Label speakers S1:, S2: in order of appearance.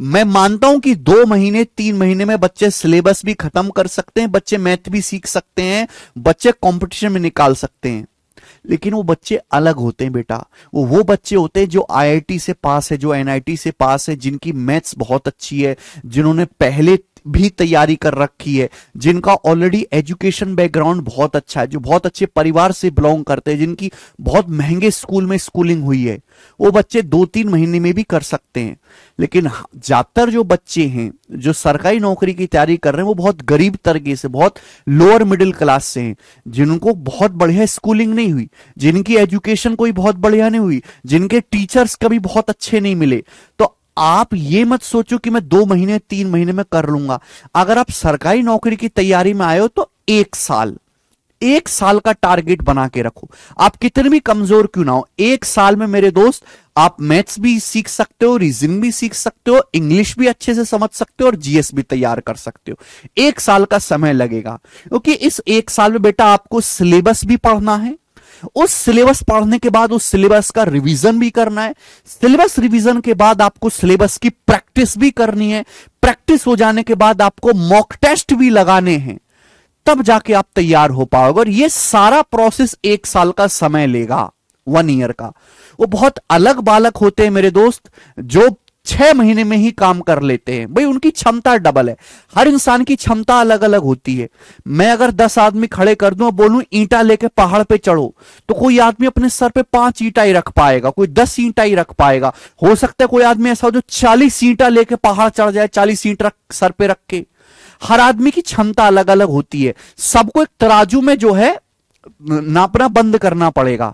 S1: मैं मानता हूं कि दो महीने तीन महीने में बच्चे सिलेबस भी खत्म कर सकते हैं बच्चे मैथ भी सीख सकते हैं बच्चे कंपटीशन में निकाल सकते हैं लेकिन वो बच्चे अलग होते हैं बेटा वो वो बच्चे होते हैं जो आईआईटी से पास है जो एनआईटी से पास है जिनकी मैथ्स बहुत अच्छी है जिन्होंने पहले भी तैयारी कर रखी है जिनका ऑलरेडी एजुकेशन बैकग्राउंड बहुत अच्छा है जो बहुत अच्छे परिवार से बिलोंग करते हैं जिनकी बहुत महंगे स्कूल में स्कूलिंग हुई है वो बच्चे दो तीन महीने में भी कर सकते हैं लेकिन ज्यादातर जो बच्चे हैं जो सरकारी नौकरी की तैयारी कर रहे हैं वो बहुत गरीब तरीके से बहुत लोअर मिडिल क्लास से हैं जिनको बहुत बढ़िया स्कूलिंग नहीं हुई जिनकी एजुकेशन कोई बहुत बढ़िया नहीं हुई जिनके टीचर्स कभी बहुत अच्छे नहीं मिले तो आप ये मत सोचो कि मैं दो महीने तीन महीने में कर लूंगा अगर आप सरकारी नौकरी की तैयारी में आए हो तो एक साल एक साल का टारगेट बना के रखो आप कितने भी कमजोर क्यों ना हो एक साल में मेरे दोस्त आप मैथ्स भी सीख सकते हो रीजनिंग भी सीख सकते हो इंग्लिश भी अच्छे से समझ सकते हो और जीएस भी तैयार कर सकते हो एक साल का समय लगेगा क्योंकि इस एक साल में बेटा आपको सिलेबस भी पढ़ना है उस सिलेबस पढ़ने के बाद उस सिलेबस का रिवीजन भी करना है सिलेबस रिवीजन के बाद आपको सिलेबस की प्रैक्टिस भी करनी है प्रैक्टिस हो जाने के बाद आपको मॉक टेस्ट भी लगाने हैं तब जाके आप तैयार हो पाओगे और ये सारा प्रोसेस एक साल का समय लेगा वन ईयर का वो बहुत अलग बालक होते हैं मेरे दोस्त जो छह महीने में ही काम कर लेते हैं भाई उनकी क्षमता डबल है हर इंसान की क्षमता अलग अलग होती है मैं अगर दस आदमी खड़े कर दूं और बोलू ईटा लेके पहाड़ पे चढ़ो तो कोई आदमी अपने सर पे पांच ईटा ही रख पाएगा कोई दस ईंटा ही रख पाएगा हो सकता है कोई आदमी ऐसा हो जो चालीस ईंटा लेके पहाड़ चढ़ जाए चालीस रख सर पे रख के हर आदमी की क्षमता अलग अलग होती है सबको एक तराजू में जो है नापना बंद करना पड़ेगा